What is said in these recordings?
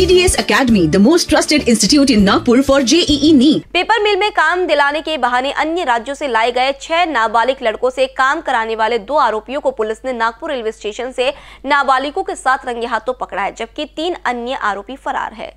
GDS Academy, the most trusted institute in Nagpur for JEE e NEET. Paper mill में काम दिलाने के बहाने अन्य राज्यों से लाए गए छह नाबालिग लड़कों से काम कराने वाले दो आरोपियों को पुलिस ने नागपुर रेलवे स्टेशन से नाबालिगों के साथ रंगे हाथों पकड़ा है जबकि तीन अन्य आरोपी फरार है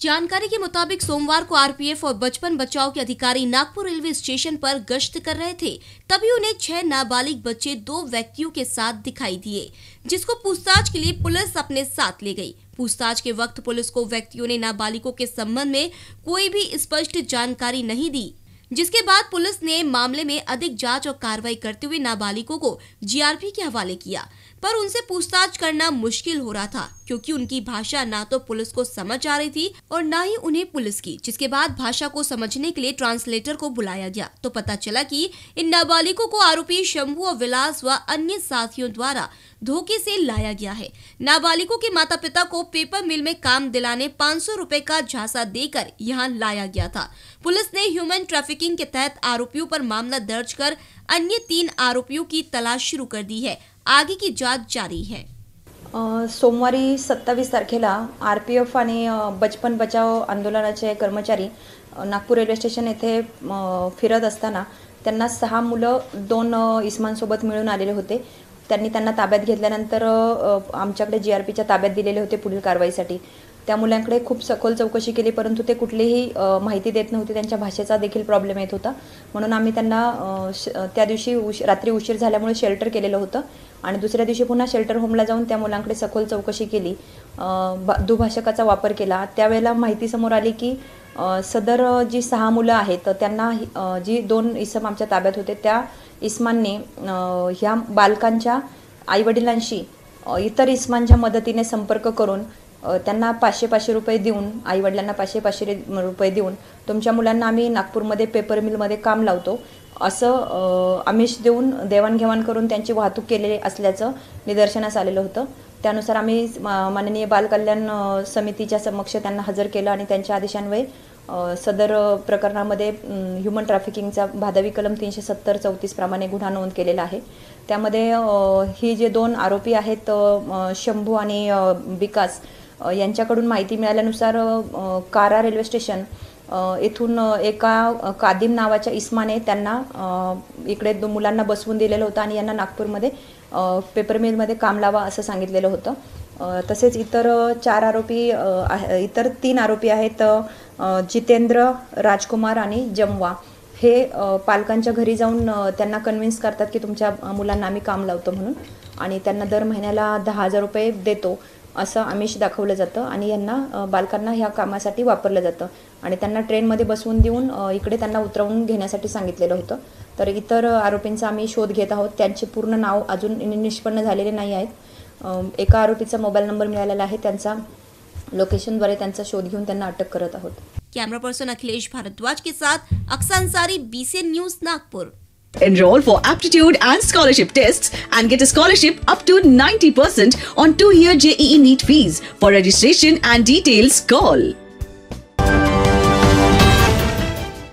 जानकारी के मुताबिक सोमवार को आरपीएफ और बचपन बचाओ के अधिकारी नागपुर रेलवे स्टेशन पर गश्त कर रहे थे तभी उन्हें छह नाबालिग बच्चे दो व्यक्तियों के साथ दिखाई दिए जिसको पूछताछ के लिए पुलिस अपने साथ ले गई पूछताछ के वक्त पुलिस को व्यक्तियों ने नाबालिगों के संबंध में कोई भी स्पष्ट जानकारी नहीं दी जिसके बाद पुलिस ने मामले में अधिक जांच और कार्रवाई करते हुए नाबालिगों को जीआरपी के हवाले किया पर उनसे पूछताछ करना मुश्किल हो रहा था क्योंकि उनकी भाषा ना तो पुलिस को समझ आ रही थी और ना ही उन्हें पुलिस की जिसके बाद भाषा को समझने के लिए ट्रांसलेटर को बुलाया गया तो पता चला कि इन नाबालिगों को आरोपी शंभू और विलास व अन्य साथियों द्वारा धोखे से लाया गया है नाबालिगों के माता पिता को पेपर मिल में काम दिलाने पाँच सौ का झांसा देकर यहां लाया गया था पुलिस ने ह्यूमन ट्रैफिकिंग के तहत आरोपियों पर मामला दर्ज कर अन्य तीन आरोपियों की तलाश शुरू कर दी है आगे की जाँच जारी है सोमवार सत्तावीस तारखेला आर पी एफ आणि बचपन बचाव आंदोलनाचे कर्मचारी नागपुर रेलवे स्टेशन येथे फिरत सहा मुल दोन इस्मांसोबत मिलन आते त्यांनी त्यांना ताब्यात घेतल्यानंतर आमच्याकडे जी आर पीच्या ताब्यात दिलेले होते पुढील कारवाईसाठी त्या मुलांकडे खूप सखोल चौकशी केली परंतु ते कुठलीही माहिती देत नव्हते त्यांच्या भाषेचा देखील प्रॉब्लेम येत होता म्हणून आम्ही त्यांना त्या दिवशी उश रात्री उशीर झाल्यामुळे शेल्टर केलेलं होतं आणि दुसऱ्या दिवशी पुन्हा शेल्टर होमला जाऊन त्या मुलांकडे सखोल चौकशी केली दुभाषकाचा वापर केला त्यावेळेला माहिती समोर आली की सदर जी सहा मुलं आहेत त्यांना जी दोन इसम आमच्या ताब्यात होते त्या इस्मांनी ह्या बालकांच्या आईवडिलांशी इतर इस्मांच्या मदतीने संपर्क करून त्यांना पाचशे पाचशे रुपये देऊन आईवडिलांना पाचशे पाचशे रुपये देऊन तुमच्या मुलांना आम्ही नागपूरमध्ये पेपर मिलमध्ये काम लावतो असं आमिष देऊन देवाणघेवाण करून त्यांची वाहतूक केलेली असल्याचं निदर्शनास आलेलं होतं त्यानुसार आम्ही माननीय बालकल्याण समितीच्या समक्ष त्यांना हजर केलं आणि त्यांच्या आदेशान्वये सदर प्रकरणामध्ये ह्युमन ट्रॅफिकिंगचा भादवी कलम तीनशे सत्तर चौतीस प्रमाणे गुन्हा नोंद केलेला आहे त्यामध्ये ही जे दोन आरोपी आहेत शंभू आणि विकास यांच्याकडून माहिती मिळाल्यानुसार कारा रेल्वे स्टेशन येथून एका कादिम नावाच्या इस्माने त्यांना इकडे मुलांना बसवून दिलेलं होतं आणि यांना नागपूरमध्ये पेपर मिलमध्ये काम लावा असं सांगितलेलं होतं तसेच इतर चार आरोपी इतर तीन आरोपी आहेत जितेंद्र राजकुमार आणि जमवा हे पालकांच्या घरी जाऊन त्यांना कन्व्हिन्स करतात की तुमच्या मुलांना आम्ही काम लावतो म्हणून आणि त्यांना दर महिन्याला दहा हजार रुपये देतो असं आमिष दाखवलं जातं आणि यांना बालकांना ह्या कामासाठी वापरलं जातं आणि त्यांना ट्रेनमध्ये बसवून देऊन इकडे त्यांना उतरवून घेण्यासाठी सांगितलेलं होतं तर इतर आरोपींचा आम्ही शोध घेत आहोत त्यांचे पूर्ण नाव अजून निष्पन्न झालेले नाही आहेत एका आरोपीचा मोबाईल नंबर मिळालेला आहे त्यांचा लोकेशनद्वारे त्यांचा शोध घेऊन त्यांना अटक करत आहोत कॅमेरा पर्सन अखिलेश भारद्वाज के साथ अक्सांसारी BC news Nagpur Enroll for aptitude and scholarship tests and get a scholarship up to 90% on two year JEE NEET fees. For registration and details, call